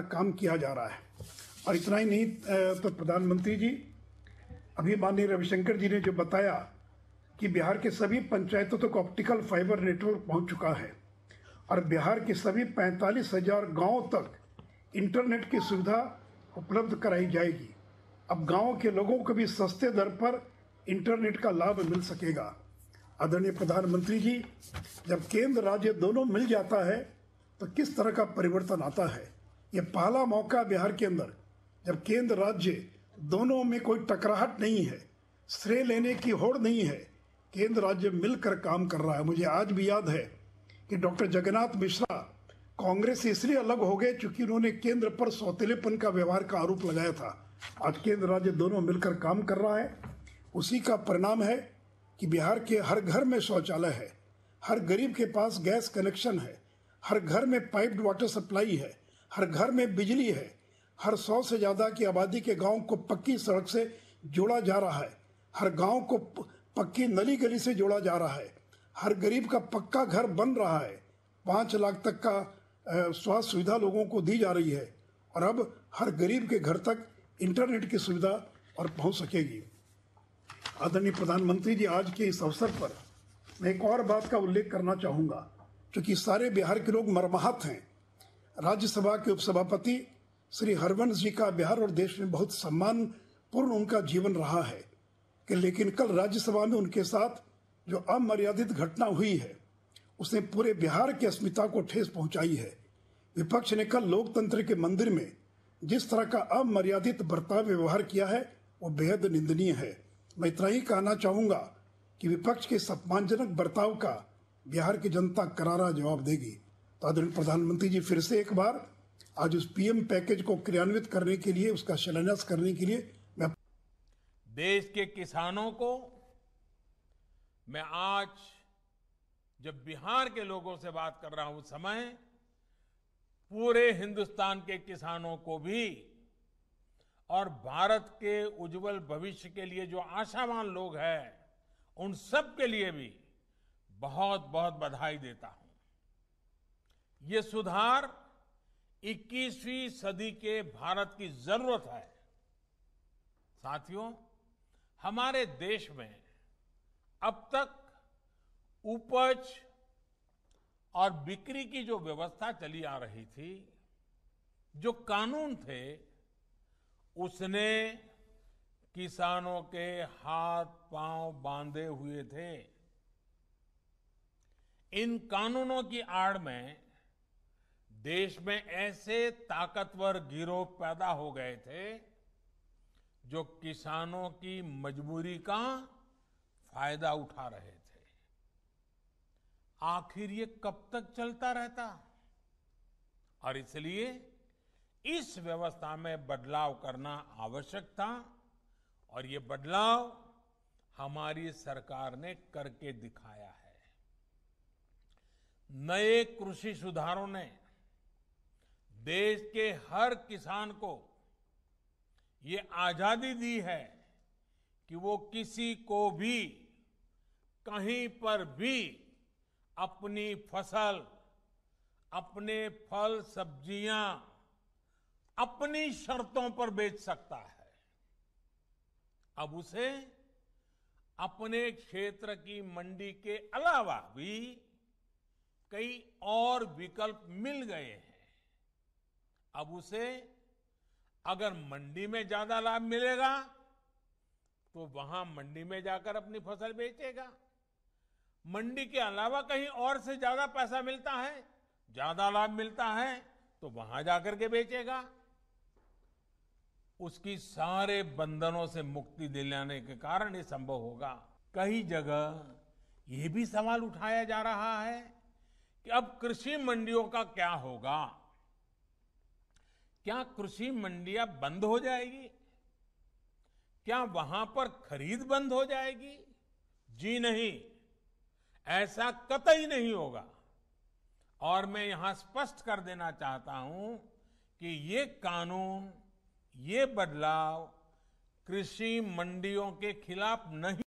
तक काम किया जा रहा है और इतना ही नहीं तो प्रधानमंत्री जी अभी माननीय रविशंकर जी ने जो बताया कि बिहार के सभी पंचायतों तक तो ऑप्टिकल फाइबर नेटवर्क पहुंच चुका है और बिहार के सभी पैंतालीस हजार गाँव तक इंटरनेट की सुविधा उपलब्ध कराई जाएगी अब गाँव के लोगों को भी सस्ते दर पर इंटरनेट का लाभ मिल सकेगा आदरणीय प्रधानमंत्री जी जब केंद्र राज्य दोनों मिल जाता है तो किस तरह का परिवर्तन आता है ये पहला मौका बिहार के अंदर जब केंद्र राज्य दोनों में कोई टकराहट नहीं है श्रेय लेने की होड़ नहीं है केंद्र राज्य मिलकर काम कर रहा है मुझे आज भी याद है कि डॉक्टर जगन्नाथ मिश्रा कांग्रेस से इसलिए अलग हो गए चूंकि उन्होंने केंद्र पर सौतेलेपन का व्यवहार का आरोप लगाया था आज केंद्र राज्य दोनों मिलकर काम कर रहा है उसी का परिणाम है कि बिहार के हर घर में शौचालय है हर गरीब के पास गैस कनेक्शन है हर घर में पाइप्ड वाटर सप्लाई है हर घर में बिजली है हर सौ से ज़्यादा की आबादी के गांव को पक्की सड़क से जोड़ा जा रहा है हर गांव को पक्की नली गली से जोड़ा जा रहा है हर गरीब का पक्का घर बन रहा है पाँच लाख तक का स्वास्थ्य सुविधा लोगों को दी जा रही है और अब हर गरीब के घर तक इंटरनेट की सुविधा और पहुंच सकेगी आदरणीय प्रधानमंत्री जी आज के इस अवसर पर मैं एक और बात का उल्लेख करना चाहूँगा क्योंकि सारे बिहार के लोग मरमाहत हैं राज्यसभा के उपसभापति श्री हरवंश जी का बिहार और देश में बहुत सम्मान पूर्ण उनका जीवन रहा है कि लेकिन कल राज्यसभा में उनके साथ जो अमर्यादित घटना हुई है उसने पूरे बिहार की अस्मिता को ठेस पहुंचाई है विपक्ष ने कल लोकतंत्र के मंदिर में जिस तरह का अमर्यादित बर्ताव व्यवहार किया है वो बेहद निंदनीय है मैं इतना ही कहना चाहूँगा कि विपक्ष के सम्मानजनक बर्ताव का बिहार की जनता करारा जवाब देगी आदरणीय प्रधानमंत्री जी फिर से एक बार आज उस पीएम पैकेज को क्रियान्वित करने के लिए उसका शिलान्यास करने के लिए मैं देश के किसानों को मैं आज जब बिहार के लोगों से बात कर रहा हूं उस समय पूरे हिंदुस्तान के किसानों को भी और भारत के उज्जवल भविष्य के लिए जो आशावान लोग हैं उन सब के लिए भी बहुत बहुत बधाई देता हूं ये सुधार 21वीं सदी के भारत की जरूरत है साथियों हमारे देश में अब तक उपज और बिक्री की जो व्यवस्था चली आ रही थी जो कानून थे उसने किसानों के हाथ पांव बांधे हुए थे इन कानूनों की आड़ में देश में ऐसे ताकतवर गिरोह पैदा हो गए थे जो किसानों की मजबूरी का फायदा उठा रहे थे आखिर ये कब तक चलता रहता और इसलिए इस व्यवस्था में बदलाव करना आवश्यक था और ये बदलाव हमारी सरकार ने करके दिखाया है नए कृषि सुधारों ने देश के हर किसान को ये आजादी दी है कि वो किसी को भी कहीं पर भी अपनी फसल अपने फल सब्जियां अपनी शर्तों पर बेच सकता है अब उसे अपने क्षेत्र की मंडी के अलावा भी कई और विकल्प मिल गए हैं अब उसे अगर मंडी में ज्यादा लाभ मिलेगा तो वहां मंडी में जाकर अपनी फसल बेचेगा मंडी के अलावा कहीं और से ज्यादा पैसा मिलता है ज्यादा लाभ मिलता है तो वहां जाकर के बेचेगा उसकी सारे बंधनों से मुक्ति दिलाने के कारण ये संभव होगा कई जगह ये भी सवाल उठाया जा रहा है कि अब कृषि मंडियों का क्या होगा क्या कृषि मंडियां बंद हो जाएगी क्या वहां पर खरीद बंद हो जाएगी जी नहीं ऐसा कतई नहीं होगा और मैं यहां स्पष्ट कर देना चाहता हूं कि ये कानून ये बदलाव कृषि मंडियों के खिलाफ नहीं